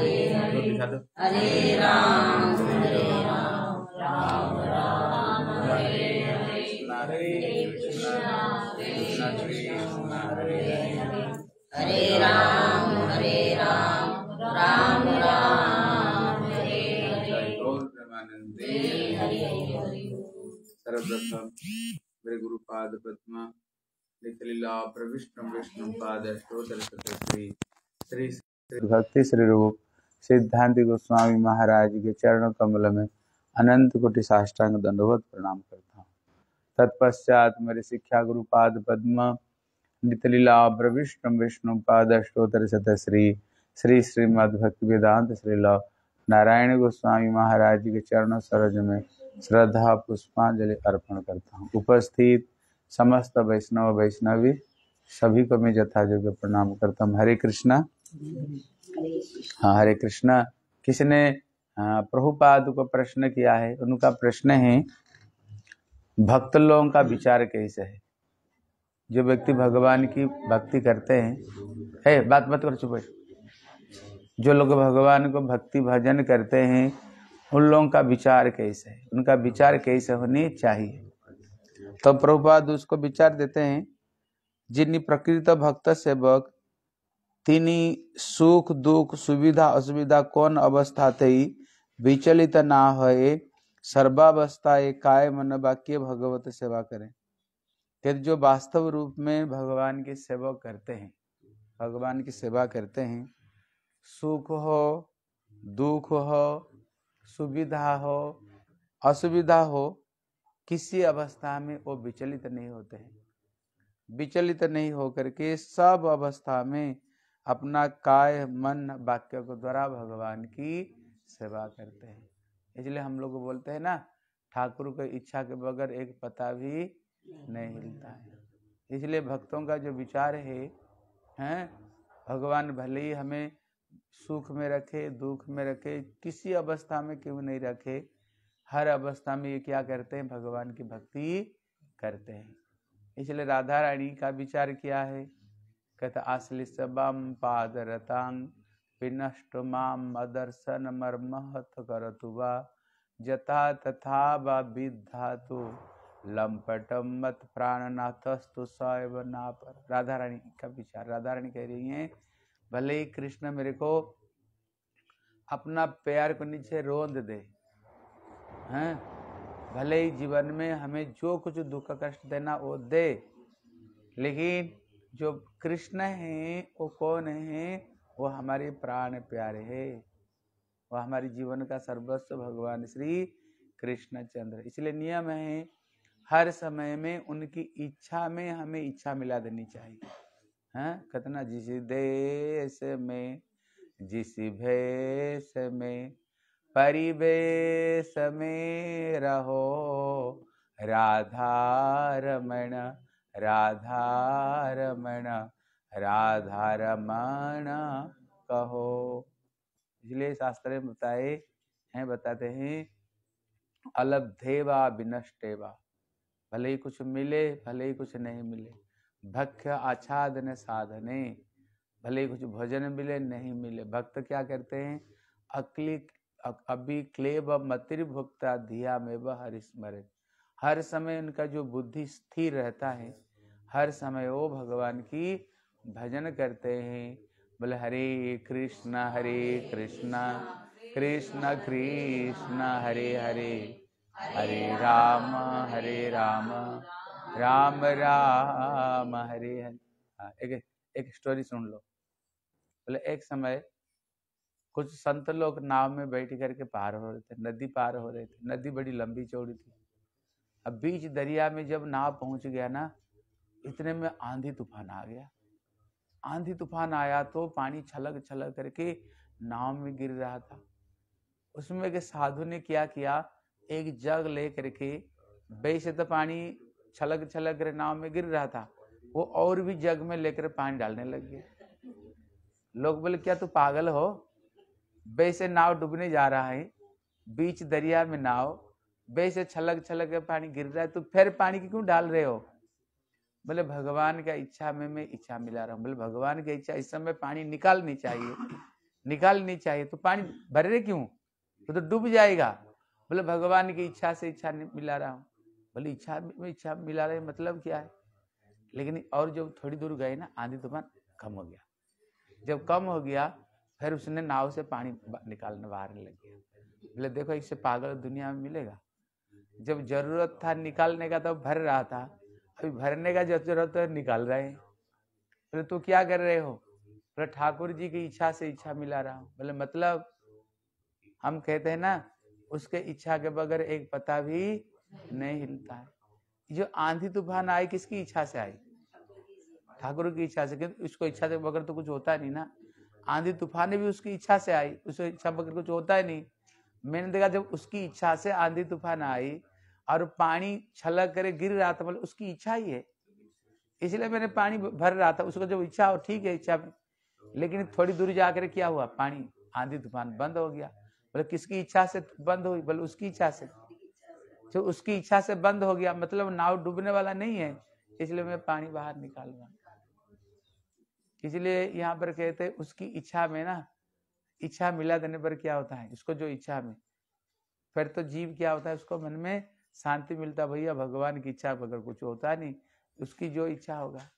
हरे राम हरे राम हरे राम हरे राम राम राम हरे हरे सर्वप्रथम मेरे गुरुपाद पद्मा लिख विष्णु पाद अष्टोतर श्री श्री भक्ति श्री रूप सिद्धांत गोस्वामी महाराज के चरण कमल में अनंत कोटि साष्टांग दंडवत प्रणाम करता हूँ तत्पश्चात मेरे शिक्षा गुरुपाद पद्म नितलीला विष्णु पाद अष्टोत्तर सत श्री श्री श्रीमद भक्ति वेदांत श्रीला नारायण गोस्वामी महाराज के चरण सरज में श्रद्धा पुष्पांजलि अर्पण करता हूँ उपस्थित समस्त वैष्णव वैष्णवी सभी को मैं जो प्रणाम करता हूँ हरे कृष्णा हाँ हरे कृष्णा किसने प्रभुपाद को प्रश्न किया है उनका प्रश्न है भक्त लोगों का विचार कैसे है जो व्यक्ति भगवान की भक्ति करते हैं है बात मत कर चुप जो लोग भगवान को भक्ति भजन करते हैं उन लोगों का विचार कैसे है उनका विचार कैसे होने चाहिए तो प्रभुपाद उसको विचार देते हैं जिन प्रकृत भक्त सेवक तिनी सुख दुख सुविधा असुविधा कौन अवस्था थे विचलित ना हो सर्वावस्था काय मन वाक्य भगवत सेवा करें फिर जो वास्तव रूप में भगवान की सेवा करते हैं भगवान की सेवा करते हैं सुख हो दुख हो सुविधा हो असुविधा हो किसी अवस्था में वो विचलित नहीं होते हैं विचलित नहीं होकर के सब अवस्था में अपना काय मन वाक्य के द्वारा भगवान की सेवा करते हैं इसलिए हम लोग बोलते हैं ना ठाकुर की इच्छा के बगैर एक पता भी नहीं हिलता है इसलिए भक्तों का जो विचार है हैं भगवान भले ही हमें सुख में रखे दुख में रखे किसी अवस्था में क्यों नहीं रखे हर अवस्था में ये क्या करते हैं भगवान की भक्ति करते हैं इसलिए राधा रानी का विचार क्या है कहता आश्लिशम पादरता विनष्ट मदर्शन मर्महत करतु वा जता तथा वा विद्धा तो लंपटम मत प्राणनाथस्तु सैव नापर राधा रानी का विचार राधा रानी कह रही है भले ही कृष्ण मेरे को अपना प्यार को नीचे रोंद दे हैं भले ही जीवन में हमें जो कुछ दुख कष्ट देना वो दे लेकिन जो कृष्ण हैं वो कौन हैं वो हमारे प्राण प्यारे है वो हमारे जीवन का सर्वस्व भगवान श्री कृष्ण चंद्र इसलिए नियम है हर समय में उनकी इच्छा में हमें इच्छा मिला देनी चाहिए हैं हाँ, कितना जिस देश में जिस भेष में परिवेश में रहो राधा रमण राधारमण राधारमण कहो इसलिए शास्त्र में बताए हैं बताते हैं अलब्धेवा विनष्टेवा भले ही कुछ मिले भले ही कुछ नहीं मिले भक्त आच्छादन साधने भले ही कुछ भोजन मिले नहीं मिले भक्त क्या करते हैं अकली अभी क्लेब मतिर्भुक्ता धिया में वह हरिस्मरण हर समय उनका जो बुद्धि स्थिर रहता है हर समय वो भगवान की भजन करते हैं बोले हरे कृष्णा हरे कृष्णा कृष्णा कृष्णा हरे हरे हरे राम हरे राम राम राम हरे हरे हाँ, एक एक स्टोरी सुन लो बोले एक समय कुछ संत लोग नाव में बैठ करके पार हो रहे थे नदी पार हो रहे थे नदी बड़ी लंबी चौड़ी थी अब बीच दरिया में जब नाव पहुंच गया ना इतने में आंधी तूफान आ गया आंधी तूफान आया तो पानी छलक छलक करके नाव में गिर रहा था उसमें के साधु ने क्या किया एक जग ले करके वैसे तो पानी छलक छलक कर नाव में गिर रहा था वो और भी जग में लेकर पानी डालने लग गया लोग बोले क्या तू पागल हो वैसे नाव डूबने जा रहा है बीच दरिया में नाव बे से छलक छलक के पानी गिर रहा है तो फिर पानी की क्यों डाल रहे हो बोले भगवान का इच्छा में मैं इच्छा मिला रहा हूँ बोले भगवान की इच्छा इस समय पानी निकालनी चाहिए निकालनी चाहिए तो पानी भर रहे क्यों वो तो, तो डूब जाएगा बोले भगवान की इच्छा से इच्छा मिला रहा हूँ बोले इच्छा में इच्छा मिला रहे मतलब क्या है लेकिन और जब थोड़ी दूर गए ना आंधी तूफान कम हो गया जब कम हो गया फिर उसने नाव से पानी निकालने बाहर लग गया बोले देखो इससे पागल दुनिया में मिलेगा जब जरूरत था निकालने का तब भर रहा था अभी भरने का जब जरूरत है निकाल रहे हैं बोले तो क्या कर रहे हो बोले ठाकुर जी की इच्छा से इच्छा मिला रहा हूँ बोले मतलब हम कहते हैं ना उसके इच्छा के बगैर एक पता भी नहीं हिलता है जो आंधी तूफान आई किसकी इच्छा से आई ठाकुर की इच्छा से क्योंकि उसको इच्छा के बगैर तो कुछ होता नहीं ना आंधी तूफान भी उसकी इच्छा से आई उसकी इच्छा बगैर कुछ होता ही नहीं मैंने देखा तो जब उसकी इच्छा से आंधी तूफान आई और पानी छलक करे गिर रहा था बोले मतलब उसकी इच्छा ही है इसलिए मैंने पानी भर रहा था उसको जब इच्छा हो ठीक है इच्छा में लेकिन थोड़ी दूर जाकर क्या हुआ पानी आंधी तूफान बंद हो गया बोले मतलब किसकी इच्छा से बंद हुई बोले मतलब उसकी इच्छा से तो उसकी इच्छा से बंद हो गया मतलब नाव डूबने वाला नहीं है इसलिए मैं पानी बाहर निकालूंगा इसलिए यहाँ पर कहते उसकी इच्छा में ना इच्छा मिला देने पर क्या होता है इसको जो इच्छा में फिर तो जीव क्या होता है उसको मन में शांति मिलता भैया भगवान की इच्छा अगर कुछ होता नहीं तो उसकी जो इच्छा होगा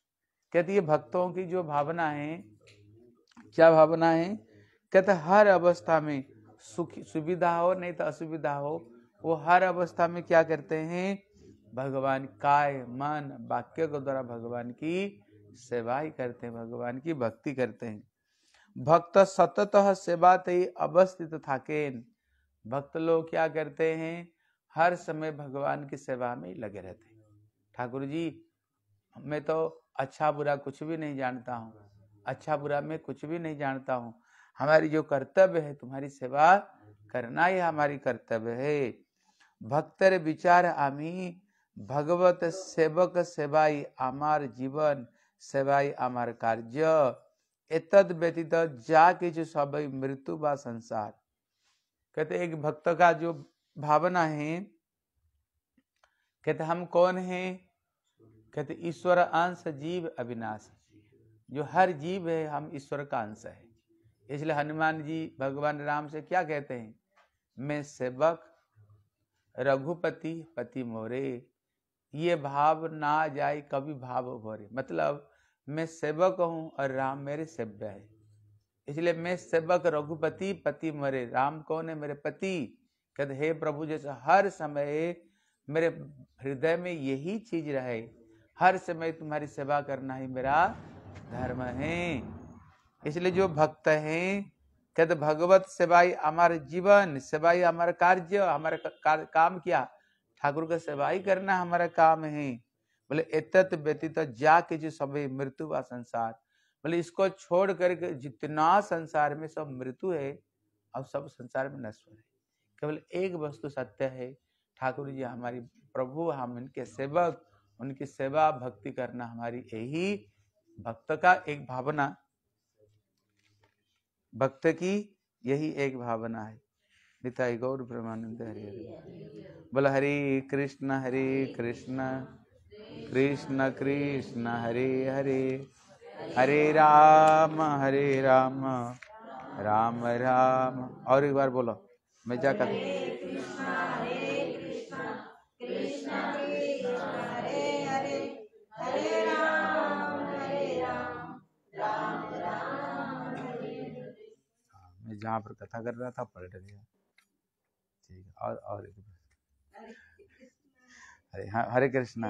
कहते ये भक्तों की जो भावना है क्या भावना है कहते हर अवस्था में सुख सुविधा हो नहीं तो असुविधा हो वो हर अवस्था में क्या करते हैं भगवान काय मन वाक्य के द्वारा भगवान की सेवा ही करते हैं भगवान की भक्ति करते हैं भक्त सतत सेवा तय अवस्थित थाकेन भक्त लोग क्या करते हैं हर समय भगवान की सेवा में लगे रहते ठाकुर जी मैं तो अच्छा बुरा कुछ भी नहीं जानता हूँ अच्छा बुरा मैं कुछ भी नहीं जानता हूँ हमारी जो कर्तव्य है तुम्हारी सेवा करना ही हमारी कर्तव्य है भक्तर विचार आमी भगवत सेवक सेवाई आमार जीवन सेवाई आमार कार्य एतद व्यतीत जा के जो सब मृत्यु व संसार कहते एक भक्त का जो भावना है कहते हम कौन हैं कहते ईश्वर अंश जीव अविनाश जो हर जीव है हम ईश्वर का अंश है इसलिए हनुमान जी भगवान राम से क्या कहते हैं मैं सेवक रघुपति पति मोरे ये भाव ना जाए कभी भाव भोरे मतलब मैं सेवक हूँ और राम मेरे सेव्य है इसलिए मैं सेवक रघुपति पति मोरे राम कौन है मेरे पति कहते हे प्रभु जैसे हर समय मेरे हृदय में यही चीज रहे हर समय तुम्हारी सेवा करना ही मेरा धर्म है इसलिए जो भक्त हैं कहते भगवत सेवाई हमारे जीवन सेवाई हमारा कार्य हमारे का, काम किया ठाकुर का सेवाई करना हमारा काम है बोले एत व्यतीत जा के जो सब मृत्यु व संसार बोले इसको छोड़ करके जितना संसार में सब मृत्यु है और सब संसार में नश्वर है केवल एक वस्तु सत्य है ठाकुर जी हमारी प्रभु हम इनके सेवक उनकी सेवा भक्ति करना हमारी यही भक्त का एक भावना भक्त की यही एक भावना है निताई गौर ब्रह्मानंद हरि हरि बोल हरे कृष्ण हरे कृष्ण कृष्ण कृष्ण हरे हरे हरे राम हरे राम राम राम और एक बार बोलो मैं जा कर मैं जहाँ पर कथा कर रहा था पलट गया ठीक है और और एक हरे हाँ हरे कृष्णा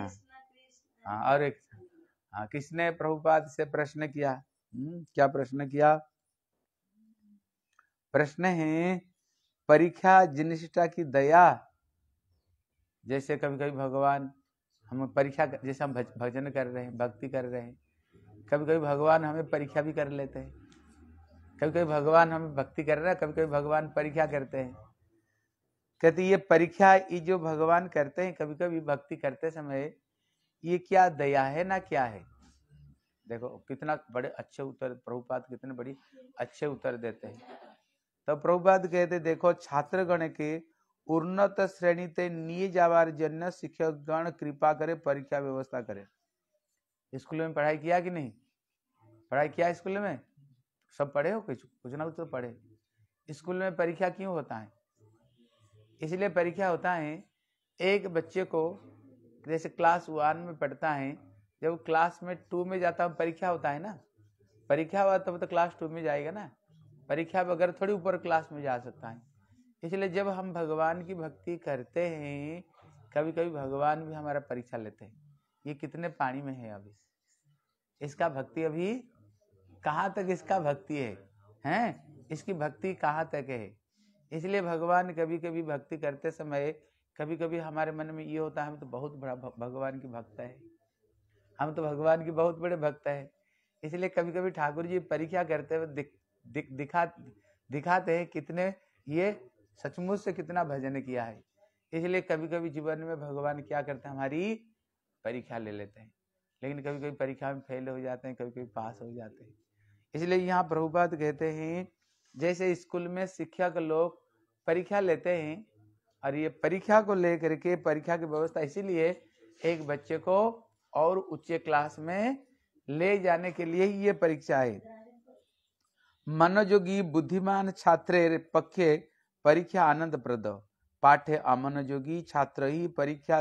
हाँ और एक हाँ किसने प्रभुपाद से प्रश्न किया हुँ? हम्म, क्या प्रश्न किया प्रश्न है परीक्षा जिनिष्ठा की दया जैसे कभी कभी भगवान हम परीक्षा जैसे हम भजन कर रहे हैं भक्ति कर रहे हैं कभी कभी भगवान हमें परीक्षा भी कर लेते हैं कभी कभी भगवान हमें भक्ति कर रहे हैं कभी कभी भगवान परीक्षा करते हैं कहते ये परीक्षा ये जो भगवान करते हैं कभी कभी भक्ति करते समय ये क्या दया है ना क्या है देखो कितना बड़े अच्छे उत्तर प्रभुपात कितने बड़ी अच्छे उत्तर देते हैं तब तो प्रभुपाद कहते देखो छात्रगण के उन्नत श्रेणी ते निये जावार जन्य शिक्षक गण कृपा करे परीक्षा व्यवस्था करे स्कूल में पढ़ाई किया कि नहीं पढ़ाई किया स्कूल में सब पढ़े हो कुछ कुछ ना कुछ तो पढ़े स्कूल में परीक्षा क्यों होता है इसलिए परीक्षा होता है एक बच्चे को जैसे क्लास वन में पढ़ता है जब क्लास में टू में जाता है परीक्षा होता है ना परीक्षा हुआ तब तो, तो क्लास टू में जाएगा ना परीक्षा वगैरह थोड़ी ऊपर क्लास में जा सकता है इसलिए जब हम भगवान की भक्ति करते हैं कभी कभी भगवान भी हमारा परीक्षा लेते हैं ये कितने पानी में है अभी इसका भक्ति अभी कहाँ तक इसका भक्ति है हैं इसकी भक्ति कहाँ तक है इसलिए भगवान कभी कभी भक्ति करते समय कभी कभी हमारे मन में ये होता है हम तो बहुत बड़ा भगवान की भक्त है हम तो भगवान की बहुत बड़े भक्त है इसलिए कभी कभी ठाकुर जी परीक्षा करते हुए दिख दिखा दिखाते हैं कितने ये सचमुच से कितना भजन किया है इसलिए कभी कभी जीवन में भगवान क्या करते हैं हमारी परीक्षा ले लेते हैं लेकिन कभी कभी परीक्षा में फेल हो जाते हैं कभी कभी पास हो जाते हैं इसलिए यहाँ प्रभुपात कहते हैं जैसे स्कूल में शिक्षक लोग परीक्षा लेते हैं और ये परीक्षा को लेकर के परीक्षा की व्यवस्था इसीलिए एक बच्चे को और उच्च क्लास में ले जाने के लिए ही ये परीक्षा है मनोजोगी बुद्धिमान छात्र पक्षे परीक्षा आनंदप्रद पाठे अमनोजोगी छात्र ही परीक्षा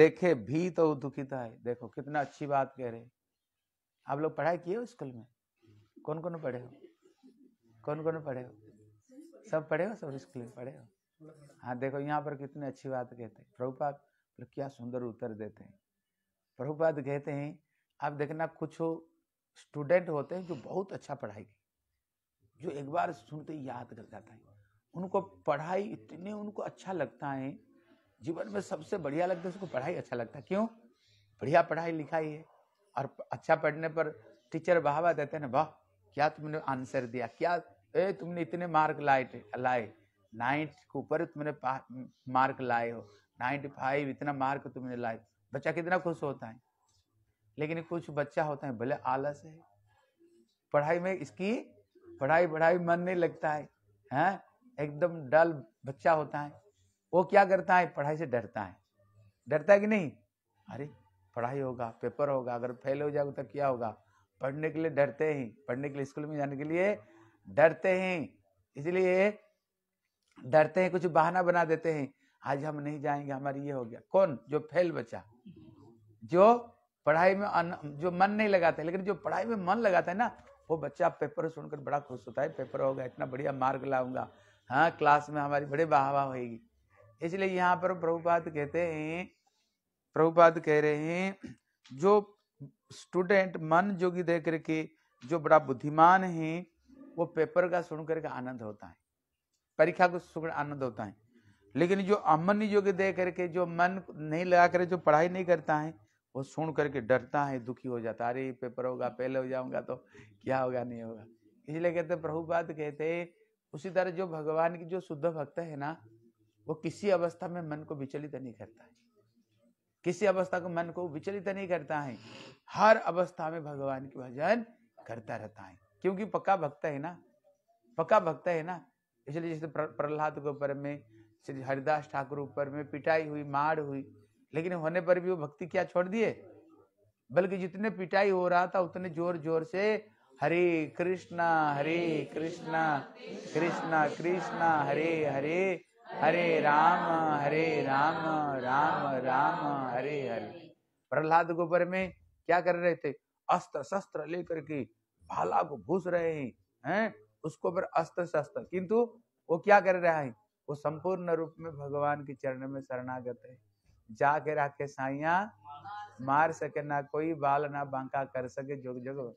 देखे भी तो दुखित है देखो कितना अच्छी बात कह रहे आप लोग पढ़ाई किए हो स्कूल में कौन कौन पढ़े हो कौन कौन पढ़े हो सब पढ़े हो सब स्कूल में पढ़े हो हाँ देखो यहाँ पर कितनी अच्छी बात कहते हैं प्रभुपाद क्या सुंदर उत्तर देते हैं प्रभुपाद कहते हैं आप देखना कुछ स्टूडेंट होते हैं जो बहुत अच्छा पढ़ाई जो एक बार सुनते याद कर जाता है उनको पढ़ाई इतने उनको अच्छा लगता है जीवन में सबसे बढ़िया लगता है उसको पढ़ाई अच्छा लगता है क्यों बढ़िया पढ़ाई लिखाई है और अच्छा पढ़ने पर टीचर बहावा देते ना वाह क्या तुमने आंसर दिया क्या ए तुमने इतने मार्क लाए लाए नाइन्थ के ऊपर तुमने मार्क लाए हो नाइन्टी फाइव इतना मार्क तुमने लाए बच्चा कितना खुश होता है लेकिन कुछ बच्चा होता है भले आलस है पढ़ाई में इसकी पढ़ाई पढ़ाई मन नहीं लगता है हैं एकदम डल बच्चा होता है वो क्या करता है पढ़ाई से डरता है डरता है कि नहीं अरे पढ़ाई होगा पेपर होगा अगर फेल हो जाएगा तो क्या होगा पढ़ने के लिए डरते ही पढ़ने के लिए स्कूल में जाने के लिए डरते हैं इसलिए डरते हैं कुछ बहाना बना देते हैं आज हम नहीं जाएंगे हमारे ये हो गया कौन जो फेल बच्चा जो पढ़ाई में अन, जो मन नहीं लगाता लेकिन जो पढ़ाई में मन लगाता है ना वो बच्चा पेपर सुनकर बड़ा खुश होता है पेपर होगा इतना बढ़िया मार्ग लाऊंगा हाँ क्लास में हमारी बड़े बाहवा होगी इसलिए यहाँ पर प्रभुपाद कहते हैं प्रभुपाद कह रहे हैं जो स्टूडेंट मन जोगी दे करके जो बड़ा बुद्धिमान है वो पेपर का सुन करके आनंद होता है परीक्षा को सुनकर आनंद होता है लेकिन जो अमन योग्य दे करके जो मन नहीं लगा कर जो पढ़ाई नहीं करता है वो सुन करके डरता है दुखी हो जाता अरे पेपर होगा पहले हो जाऊंगा तो क्या होगा नहीं होगा इसलिए कहते प्रभुपाद कहते उसी तरह जो भगवान की जो शुद्ध भक्त है ना वो किसी अवस्था में मन को विचलित नहीं करता है किसी अवस्था को मन को विचलित नहीं करता है हर अवस्था में भगवान की भजन करता रहता है क्योंकि पक्का भक्त है ना पक्का भक्त है ना इसलिए जैसे प्रहलाद के ऊपर में श्री हरिदास ठाकुर ऊपर में पिटाई हुई मार हुई लेकिन होने पर भी वो भक्ति क्या छोड़ दिए बल्कि जितने पिटाई हो रहा था उतने जोर जोर से हरे कृष्णा हरे कृष्णा कृष्णा कृष्णा हरे हरे हरे राम हरे राम राम राम हरे हरे प्रहलाद गोबर में क्या कर रहे थे अस्त्र शस्त्र लेकर के भाला को घुस रहे हैं है? उसको पर अस्त्र शस्त्र किंतु वो क्या कर रहा है वो संपूर्ण रूप में भगवान के चरण में शरणागत है जाके राखे साइया मार सके ना कोई बाल ना बांका कर सके जोग जोग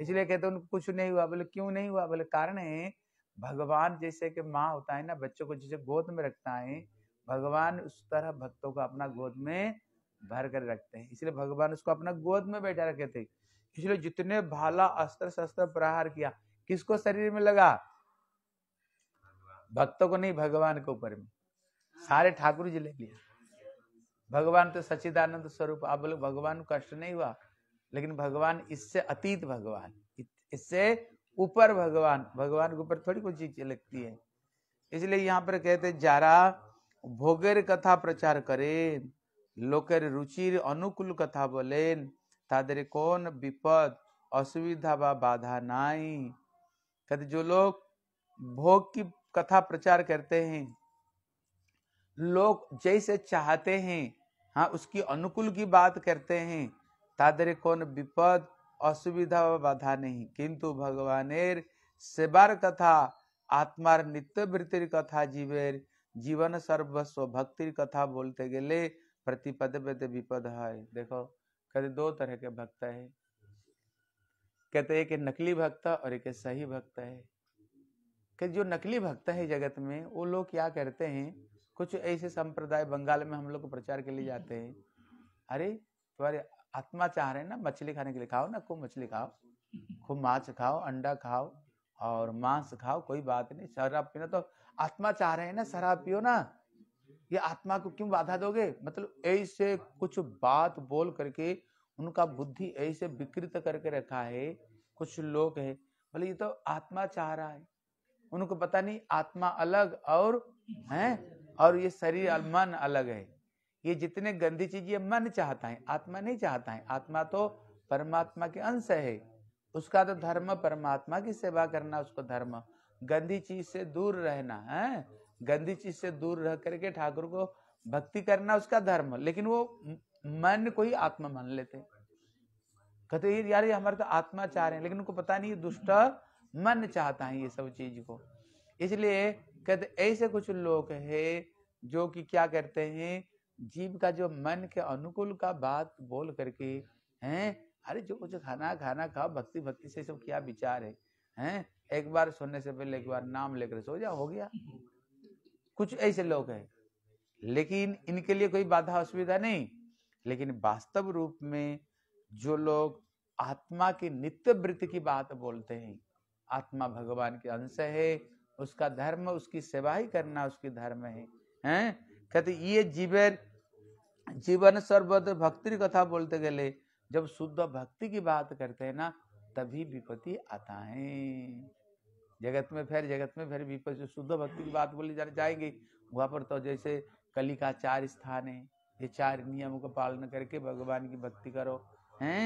इसलिए कहते उनको कुछ नहीं हुआ बोले क्यों नहीं हुआ बोले कारण है भगवान जैसे कि माँ होता है ना बच्चों को जैसे गोद में रखता है भगवान उस तरह भक्तों को अपना गोद में भर कर रखते हैं इसलिए भगवान उसको अपना गोद में बैठा रखे थे इसलिए जितने भाला अस्त्र शस्त्र प्रहार किया किसको शरीर में लगा भक्तों को नहीं भगवान के ऊपर में सारे ठाकुर जी ले लिया भगवान तो सचिदानंद स्वरूप आप बोले भगवान कष्ट नहीं हुआ लेकिन भगवान इससे अतीत भगवान इससे ऊपर भगवान भगवान के ऊपर थोड़ी कुछ चीज लगती है इसलिए यहाँ पर कहते जारा भोगेर कथा प्रचार करें लोकर रुचि अनुकूल कथा बोलेन तादरे कौन विपद असुविधा व बाधा नाई कहते जो लोग भोग की कथा प्रचार करते हैं लोग जैसे चाहते हैं हाँ उसकी अनुकूल की बात करते हैं तादरे कौन विपद असुविधा व बाधा नहीं किंतु भगवानेर सेवार कथा आत्मार नित्य वृत्तिर कथा जीवेर जीवन सर्वस्व भक्तिर कथा बोलते गले प्रतिपद पद विपद है देखो कहते दो तरह के भक्त है कहते एक नकली भक्त और एक सही भक्त है कि जो नकली भक्त है जगत में वो लोग क्या करते हैं कुछ ऐसे संप्रदाय बंगाल में हम लोग को प्रचार के लिए जाते हैं अरे तुम्हारे आत्मा चाह रहे हैं ना मछली खाने के लिए खाओ ना खूब मछली खाओ खूब मांस खाओ अंडा खाओ और मांस खाओ कोई बात नहीं शराब पीना तो आत्मा चाह रहे हैं ना शराब पियो ना ये आत्मा को क्यों बाधा दोगे मतलब ऐसे कुछ बात बोल करके उनका बुद्धि ऐसे विकृत करके रखा है कुछ लोग है बोले ये तो आत्मा चाह रहा है उनको पता नहीं आत्मा अलग और है और ये शरीर और मन अलग है ये जितने गंदी चीज ये मन चाहता है आत्मा नहीं चाहता है आत्मा तो परमात्मा के अंश है उसका तो धर्म परमात्मा की सेवा करना उसको धर्म गंदी चीज से दूर रहना है गंदी चीज से दूर रह करके ठाकुर को भक्ति करना उसका धर्म लेकिन वो मन को ही आत्मा मान लेते कहते ये यार ये हमारे तो आत्मा चाह रहे हैं लेकिन उनको पता नहीं दुष्ट मन चाहता है ये सब चीज को इसलिए कहते ऐसे कुछ लोग हैं जो कि क्या करते हैं जीव का जो मन के अनुकूल का बात बोल करके हैं अरे जो कुछ खाना खाना खाओ भक्ति भक्ति से सब क्या विचार है हैं एक बार सोने से पहले एक बार नाम लेकर सो जा हो गया कुछ ऐसे लोग हैं लेकिन इनके लिए कोई बाधा असुविधा नहीं लेकिन वास्तव रूप में जो लोग आत्मा की नित्य वृत्ति की बात बोलते हैं आत्मा भगवान के अंश है उसका धर्म उसकी सेवा ही करना उसकी धर्म है हैं कहते ये जीवन जीवन सर्वद भक्ति कथा बोलते गले जब शुद्ध भक्ति की बात करते हैं ना तभी विपत्ति आता है जगत में फिर जगत में फिर विपत्ति शुद्ध भक्ति की बात बोली जाने जाएंगे वहां पर तो जैसे कली का चार स्थान है ये चार नियमों का पालन करके भगवान की भक्ति करो हैं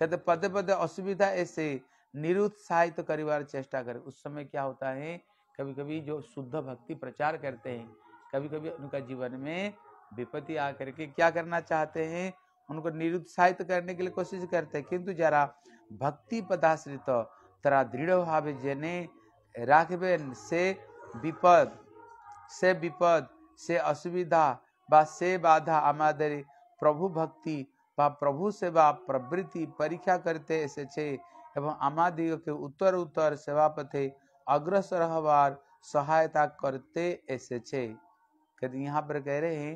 कहते पदे पदे असुविधा ऐसे निरुत्साहित तो करीबार चेष्टा करे उस समय क्या होता है कभी कभी जो शुद्ध भक्ति प्रचार करते हैं कभी कभी उनका जीवन में विपत्ति आकर के क्या करना चाहते हैं उनको निरुत्साहित करने के लिए कोशिश करते हैं किंतु जरा भक्ति पदाश्रित तरा दृढ़ भाव जेने राखबे से विपद से विपद से असुविधा बा से बाधा সে प्रभु भक्ति बा प्रभु सेवा प्रवृत्ति परीक्षा करते ऐसे छे एवं आमादिग के उत्तर उत्तर सेवा पथे અગ્રસર હવાર सहायता करते ऐसे छे कद यहाँ पर कह रहे हैं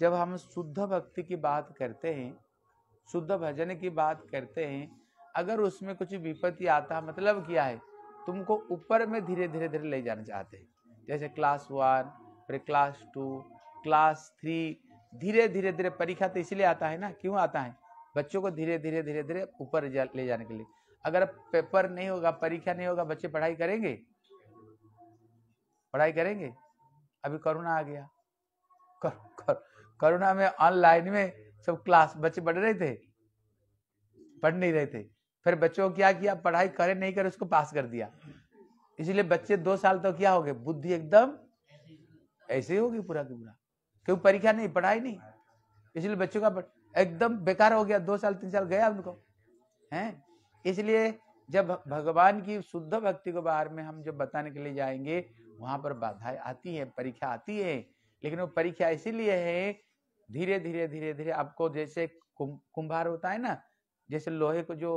जब हम शुद्ध भक्ति की बात करते हैं शुद्ध भजन की बात करते हैं अगर उसमें कुछ विपत्ति आता है मतलब क्या है तुमको ऊपर में धीरे धीरे धीरे ले जाना चाहते हैं जैसे क्लास वन फिर क्लास टू क्लास थ्री धीरे धीरे धीरे परीक्षा तो इसलिए आता है ना क्यों आता है बच्चों को धीरे धीरे धीरे धीरे ऊपर ले जाने के लिए अगर पेपर नहीं होगा परीक्षा नहीं होगा बच्चे पढ़ाई करेंगे पढ़ाई करेंगे अभी कोरोना आ गया कोरोना में ऑनलाइन में सब क्लास बच्चे पढ़ रहे थे पढ़ नहीं रहे थे फिर बच्चों को क्या किया पढ़ाई करे नहीं करे उसको पास कर दिया इसलिए बच्चे दो साल तो क्या हो गए बुद्धि एकदम ऐसे ही होगी पूरा की पूरा क्योंकि परीक्षा नहीं पढ़ाई नहीं इसलिए बच्चों का एकदम बेकार हो गया दो साल तीन साल गया उनको हैं इसलिए जब भगवान की शुद्ध भक्ति के बारे में हम जब बताने के लिए जाएंगे वहां पर बाधाएं आती है परीक्षा आती है लेकिन वो परीक्षा इसीलिए है धीरे धीरे धीरे धीरे आपको जैसे कुंभार होता है ना जैसे लोहे को जो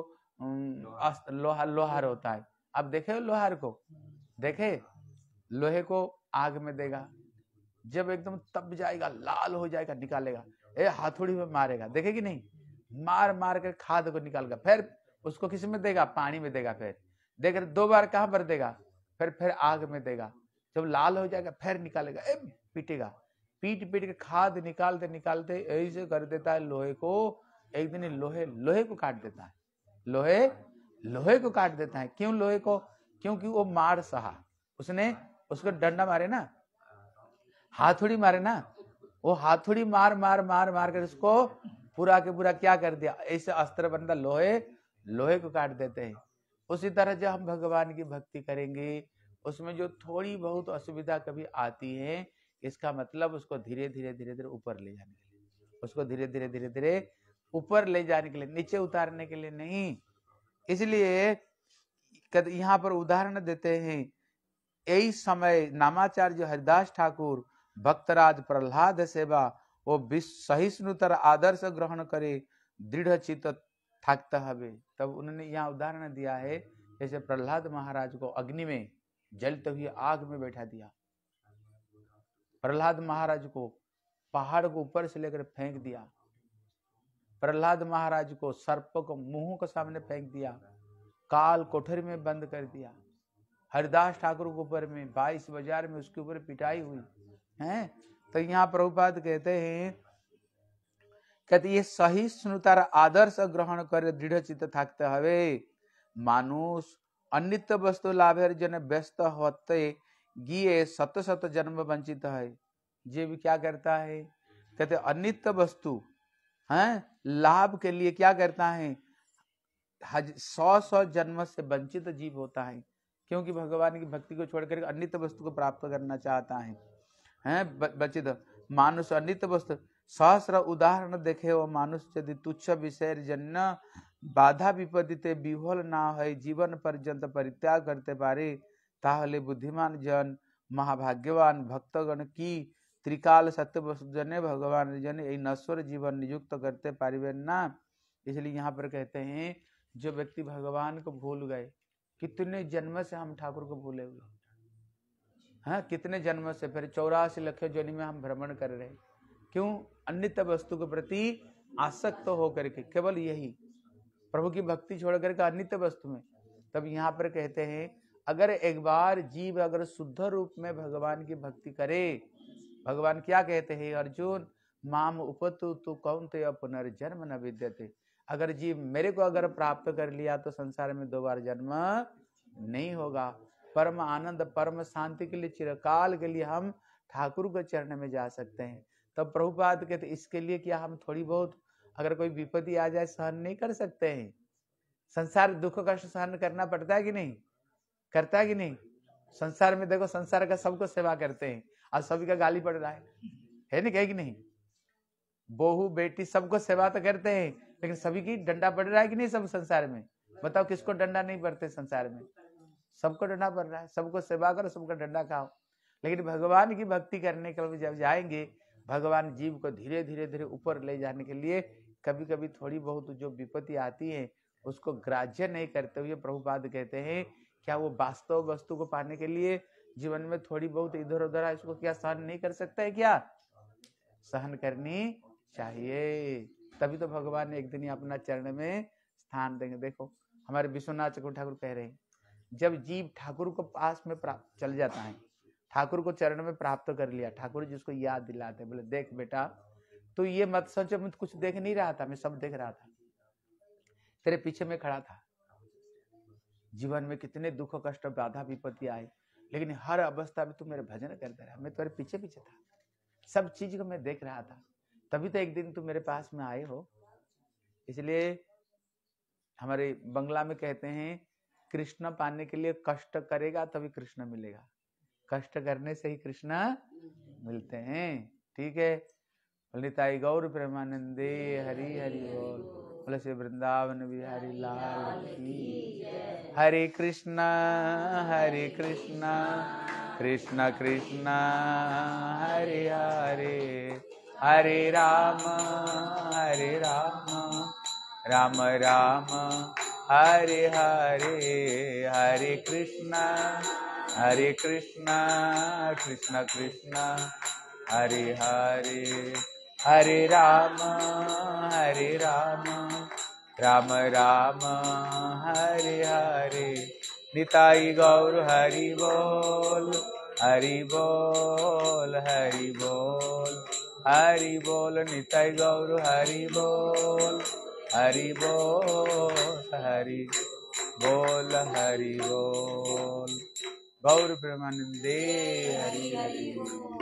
लोहा लोहार होता है आप देखे लोहार को देखे लोहे को आग में देगा जब एकदम तप जाएगा लाल हो जाएगा निकालेगा ए हाथोड़ी में मारेगा देखे कि नहीं मार मार कर खाद को निकालेगा फिर उसको किस में देगा पानी में देगा फिर देख दो बार कहा पर देगा फिर फिर आग में देगा जब लाल हो जाएगा फिर निकालेगा पीटेगा पीट पीट के खाद निकालते निकालते ऐसे कर देता है लोहे को एक दिन लोहे लोहे को काट देता है लोहे लोहे को काट देता है क्यों लोहे को क्योंकि वो मार सहा उसने उसको डंडा मारे ना हाथुड़ी मारे ना वो हाथुड़ी मार मार मार मार कर उसको पूरा के पूरा क्या कर दिया ऐसे अस्त्र बनता लोहे लोहे को काट देते हैं उसी तरह जब हम भगवान की भक्ति करेंगे उसमें जो थोड़ी बहुत असुविधा कभी आती है इसका मतलब उसको धीरे धीरे धीरे धीरे ऊपर ले जाने के लिए उसको धीरे धीरे धीरे धीरे ऊपर ले जाने के लिए नीचे उतारने के लिए नहीं इसलिए यहाँ पर उदाहरण देते हैं यही समय नामाचार्य हरिदास ठाकुर भक्तराज प्रहलाद सेवा वो सहिष्णुतर आदर्श ग्रहण करे दृढ़ चित थकता হবে तब उन्होंने यहाँ उदाहरण दिया है जैसे प्रहलाद महाराज को अग्नि में जलते हुए आग में बैठा दिया प्रहलाद महाराज को पहाड़ को ऊपर से लेकर फेंक दिया प्रहलाद महाराज को सर्प को मुंह के सामने फेंक दिया काल कोठरी में बंद कर दिया हरिदास ठाकुर के ऊपर में बाईस बाजार में उसके ऊपर पिटाई हुई है तो यहाँ प्रभुपाद कहते हैं कहते ये सही सहिष्णुतार आदर्श ग्रहण कर चित्त থাকতে हवे मानुष अनित्य वस्तु লাভের जन व्यस्त होते গিয়ে सत सत जन्म वंचित है भी क्या करता है कहते अनित्य वस्तु है लाभ के लिए क्या करता है सौ सौ जन्म से वंचित जीव होता है क्योंकि भगवान की भक्ति को छोड़कर अनित्य वस्तु को प्राप्त करना चाहता है हैं वंचित मानुष अनित्य वस्तु सहस्र उदाहरण देखे वो मानुष यदि तुच्छ विषय जन्न बाधा विपदीते বিহল না হয় জীবন পর্যন্ত পরিত্যাগ করতে পারে তাহলে বুদ্ধিমান জন মহাভাগ্যবান ভক্তগণ কি ত্রিকাল সত্যবসুজনে भगवान जन यही नश्वर जीवन नियुक्त करते पारे ना इसलिए यहाँ पर कहते हैं जो व्यक्ति भगवान को भूल गए कितने जन्म से हम ठाकुर को भूले हुए हैं हाँ, कितने जन्म से फिर चौरासी लक्ष जोनी में हम भ्रमण कर रहे हैं क्यों अन्य वस्तु के प्रति आसक्त होकर के केवल यही प्रभु की भक्ति छोड़ करके अन्य वस्तु में तब यहाँ पर कहते हैं अगर एक बार जीव अगर शुद्ध रूप में भगवान की भक्ति करे भगवान क्या कहते हैं अर्जुन माम उपतु तू कौन तो पुनर्जन्म न विद्यते अगर जीव मेरे को अगर प्राप्त कर लिया तो संसार में दो बार जन्म नहीं होगा परम आनंद परम शांति के लिए चिरकाल के लिए हम ठाकुर के चरण में जा सकते हैं तब प्रभुपाद तो इसके लिए क्या हम थोड़ी बहुत अगर कोई विपत्ति आ जाए सहन नहीं कर सकते हैं संसार दुख कष्ट सहन करना पड़ता है कि नहीं करता है कि नहीं संसार में देखो संसार का सबको सेवा करते हैं और सभी का गाली पड़ रहा है है नहीं कहे कि नहीं बहू बेटी सबको सेवा तो करते हैं लेकिन सभी की डंडा पड़ रहा है कि नहीं सब संसार में बताओ किसको डंडा नहीं पड़ते संसार में सबको डंडा पड़ रहा है सबको सेवा करो सबका डंडा खाओ लेकिन भगवान की भक्ति करने के लिए जब जाएंगे भगवान जीव को धीरे धीरे धीरे ऊपर ले जाने के लिए कभी कभी थोड़ी बहुत जो विपत्ति आती है उसको ग्राह्य नहीं करते हुए प्रभुपाद कहते हैं क्या वो वास्तव वस्तु को पाने के लिए जीवन में थोड़ी बहुत इधर उधर इसको क्या सहन नहीं कर सकते है क्या सहन करनी चाहिए तभी तो भगवान एक दिन अपना चरण में स्थान देंगे देखो हमारे विश्वनाथ चकुर ठाकुर कह रहे हैं जब जीव ठाकुर को पास में चल जाता है ठाकुर को चरण में प्राप्त कर लिया ठाकुर जिसको याद दिलाते बोले देख बेटा तो ये मत सोचो मैं कुछ देख नहीं रहा था मैं सब देख रहा था तेरे पीछे में खड़ा था जीवन में कितने दुख कष्ट बाधा विपत्ति आए लेकिन हर अवस्था में तू मेरे भजन करता रहा मैं तेरे पीछे पीछे था सब चीज को मैं देख रहा था तभी तो एक दिन तुम मेरे पास में आए हो इसलिए हमारे बंगला में कहते हैं कृष्ण पाने के लिए कष्ट करेगा तभी कृष्ण मिलेगा कष्ट करने से ही कृष्णा हम्म। मिलते हैं ठीक है ललिताई गौर प्रेमानंदे हरि हरि बोल बोले से वृंदावन बिहारी लाल की हरे कृष्णा हरे कृष्णा कृष्णा कृष्णा हरे हरे हरे राम हरे राम राम राम हरे हरे हरे कृष्णा हरे कृष्णा कृष्णा कृष्णा हरे हरे हरे राम हरे राम राम राम हरे हरे निताई गौर हरि बोल हरि बोल हरि बोल हरि बोल निताई गौर हरि बोल हरि बोल हरि बोल हरि बोल गौर प्रेमानंदे हरी हरि